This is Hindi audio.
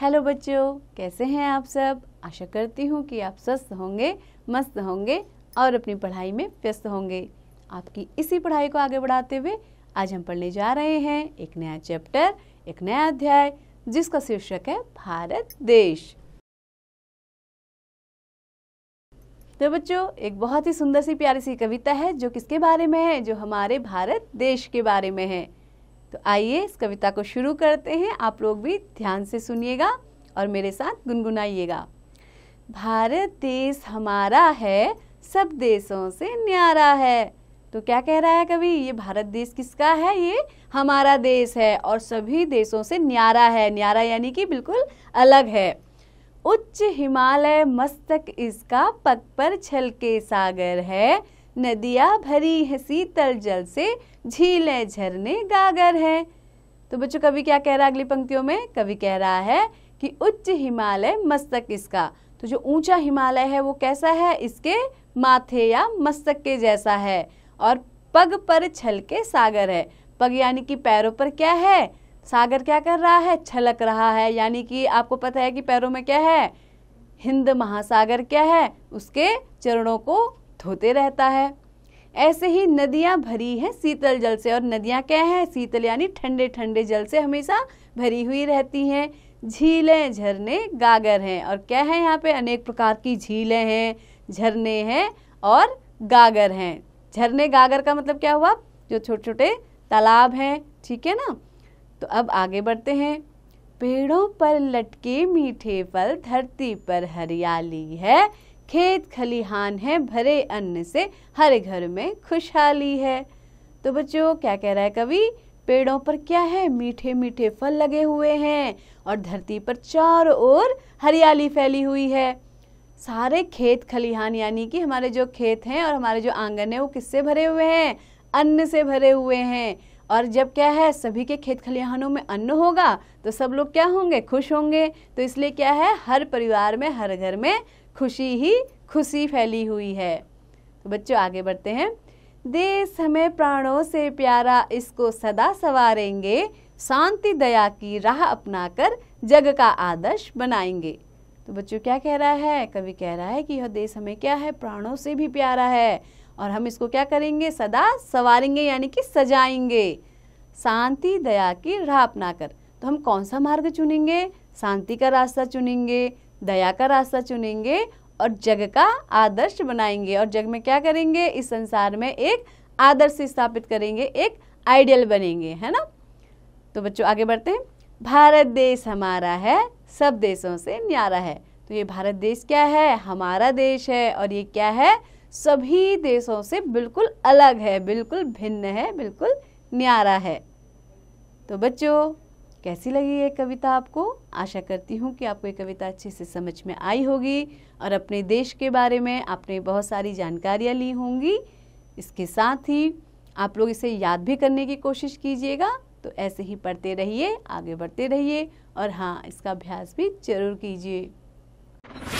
हेलो बच्चों कैसे हैं आप सब आशा करती हूँ कि आप स्वस्थ होंगे मस्त होंगे और अपनी पढ़ाई में व्यस्त होंगे आपकी इसी पढ़ाई को आगे बढ़ाते हुए आज हम पढ़ने जा रहे हैं एक नया चैप्टर एक नया अध्याय जिसका शीर्षक है भारत देश तो बच्चों एक बहुत ही सुंदर सी प्यारी सी कविता है जो किसके बारे में है जो हमारे भारत देश के बारे में है तो आइए इस कविता को शुरू करते हैं आप लोग भी ध्यान से सुनिएगा और मेरे साथ गुनगुनाइएगा भारत देश हमारा है सब देशों से न्यारा है तो क्या कह रहा है कवि ये भारत देश किसका है ये हमारा देश है और सभी देशों से न्यारा है न्यारा यानी कि बिल्कुल अलग है उच्च हिमालय मस्तक इसका पग पर छल के सागर है नदियाँ भरी हैं शीतल जल से झीलें झरने गागर हैं तो बच्चों कवि क्या कह रहा है अगली पंक्तियों में कवि कह रहा है कि उच्च हिमालय मस्तक इसका तो जो ऊंचा हिमालय है वो कैसा है इसके माथे या मस्तक के जैसा है और पग पर छल के सागर है पग यानी कि पैरों पर क्या है सागर क्या कर रहा है छलक रहा है यानी कि आपको पता है कि पैरों में क्या है हिंद महासागर क्या है उसके चरणों को धोते होते रहता है ऐसे ही नदियाँ भरी हैं शीतल जल से और नदियाँ क्या हैं शीतल यानी ठंडे ठंडे जल से हमेशा भरी हुई रहती हैं झीलें झरने गागर हैं और क्या है यहाँ पे अनेक प्रकार की झीलें हैं झरने हैं और गागर हैं झरने गागर का मतलब क्या हुआ जो छोटे छोटे तालाब हैं ठीक है ना तो अब आगे बढ़ते हैं पेड़ों पर लटके मीठे फल धरती पर हरियाली है खेत खलिहान है भरे अन्न से हर घर में खुशहाली है तो बच्चों क्या कह रहा है कवि पेड़ों पर क्या है मीठे मीठे फल लगे हुए हैं और धरती पर चारों ओर हरियाली फैली हुई है सारे खेत खलिहान यानी कि हमारे जो खेत हैं और हमारे जो आंगन है वो किससे भरे हुए हैं अन्न से भरे हुए हैं और जब क्या है सभी के खेत खलिहानों में अन्न होगा तो सब लोग क्या होंगे खुश होंगे तो इसलिए क्या है हर परिवार में हर घर में खुशी ही खुशी फैली हुई है तो बच्चों आगे बढ़ते हैं देश हमें प्राणों से प्यारा इसको सदा सवारेंगे शांति दया की राह अपनाकर जग का आदर्श बनाएंगे तो बच्चों क्या कह रहा है कवि कह रहा है कि यह देश हमें क्या है प्राणों से भी प्यारा है और हम इसको क्या करेंगे सदा सवारेंगे यानी कि सजाएंगे शांति दया की राह अपनाकर तो हम कौन सा मार्ग चुनेंगे शांति का रास्ता चुनेंगे दया का रास्ता चुनेंगे और जग का आदर्श बनाएंगे और जग में क्या करेंगे इस संसार में एक आदर्श स्थापित करेंगे एक आइडियल बनेंगे है ना तो बच्चों आगे बढ़ते हैं भारत देश हमारा है सब देशों से न्यारा है तो ये भारत देश क्या है हमारा देश है और ये क्या है सभी देशों से बिल्कुल अलग है बिल्कुल भिन्न है बिल्कुल न्यारा है तो बच्चों कैसी लगी ये कविता आपको आशा करती हूँ कि आपको ये कविता अच्छे से समझ में आई होगी और अपने देश के बारे में आपने बहुत सारी जानकारियाँ ली होंगी इसके साथ ही आप लोग इसे याद भी करने की कोशिश कीजिएगा तो ऐसे ही पढ़ते रहिए आगे बढ़ते रहिए और हाँ इसका अभ्यास भी जरूर कीजिए